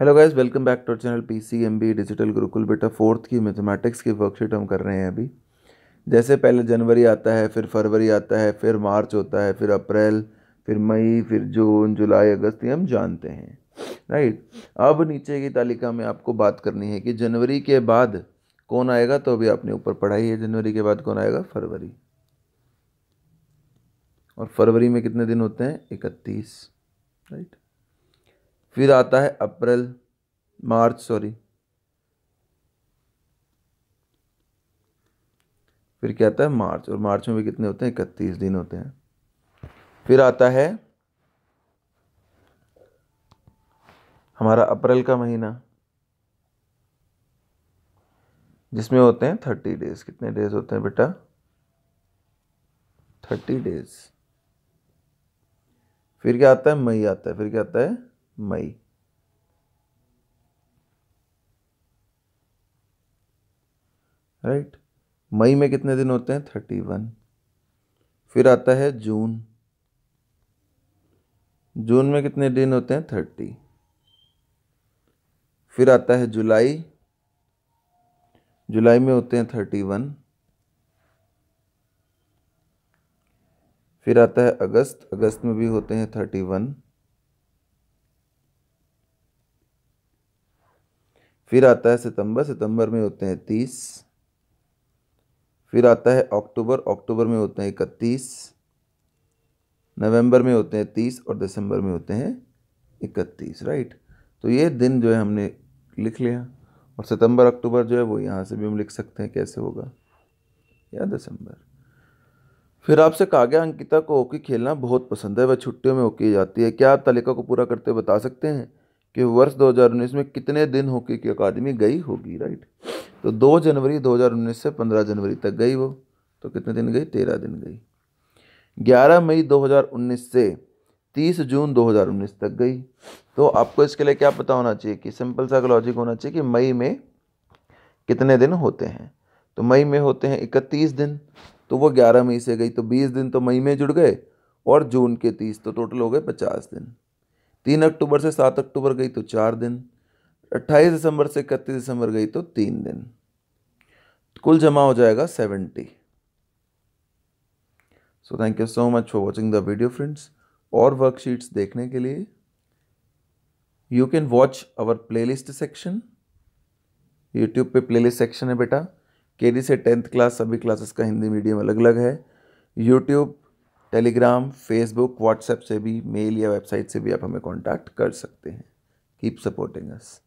hello guys welcome back to channel P C M B digital Gurukul बेटा fourth की mathematics की worksheet हम कर रहे हैं अभी जैसे पहले जनवरी आता है फिर फरवरी आता है फिर मार्च होता है फिर अप्रैल फिर मई फिर जून जुलाई अगस्त ये हम जानते हैं राइट अब नीचे की तालिका में आपको बात करनी है कि जनवरी के बाद कौन आएगा तो अभी आपने ऊपर पढ़ाई है जनवरी के बाद कौन आएगा फरवरी और फरवरी में कितने दिन होते हैं इकतीस राइट फिर आता है अप्रैल मार्च सॉरी फिर क्या आता है मार्च और मार्च में भी कितने होते हैं इकतीस दिन होते हैं फिर आता है हमारा अप्रैल का महीना जिसमें होते हैं थर्टी डेज कितने डेज होते हैं बेटा थर्टी डेज फिर क्या आता है मई आता है फिर क्या आता है मई राइट मई में कितने दिन होते हैं थर्टी वन फिर आता है जून जून में कितने दिन होते हैं थर्टी फिर आता है जुलाई जुलाई में होते हैं थर्टी वन फिर आता है अगस्त अगस्त में भी होते हैं थर्टी वन फिर आता है सितंबर सितंबर में होते हैं तीस फिर आता है अक्टूबर अक्टूबर में होते हैं इकतीस नवंबर में होते हैं तीस और दिसंबर में होते हैं इकतीस राइट तो ये दिन जो है हमने लिख लिया और सितंबर अक्टूबर जो है वो यहाँ से भी हम लिख सकते हैं कैसे होगा या दिसंबर फिर आपसे कहा गया अंकिता को हॉकी खेलना बहुत पसंद है वह छुट्टियों में हॉकी जाती है क्या आप तालिका को पूरा करते बता सकते हैं कि वर्ष 2019 में कितने दिन हॉकी की अकादमी गई होगी राइट तो 2 जनवरी 2019 से 15 जनवरी तक गई वो तो कितने दिन गई 13 दिन गई 11 मई 2019 से 30 जून 2019 तक गई तो आपको इसके लिए क्या पता होना चाहिए कि सिंपल सा लॉजिक होना चाहिए कि मई में कितने दिन होते हैं तो मई में होते हैं इकतीस दिन तो वो ग्यारह मई से गई तो बीस दिन तो मई में जुड़ गए और जून के तीस तो टोटल हो गए पचास दिन तीन अक्टूबर से सात अक्टूबर गई तो चार दिन अट्ठाईस दिसंबर से इकतीस दिसंबर गई तो तीन दिन कुल जमा हो जाएगा seventy so thank you so much for watching the video friends और वर्कशीट्स देखने के लिए you can watch play playlist section YouTube पे प्लेलिस्ट सेक्शन है बेटा के से टेंथ क्लास सभी क्लासेस का हिंदी मीडियम अलग अलग है यूट्यूब टेलीग्राम फेसबुक व्हाट्सएप से भी मेल या वेबसाइट से भी आप हमें कॉन्टैक्ट कर सकते हैं कीप सपोर्टिंग अस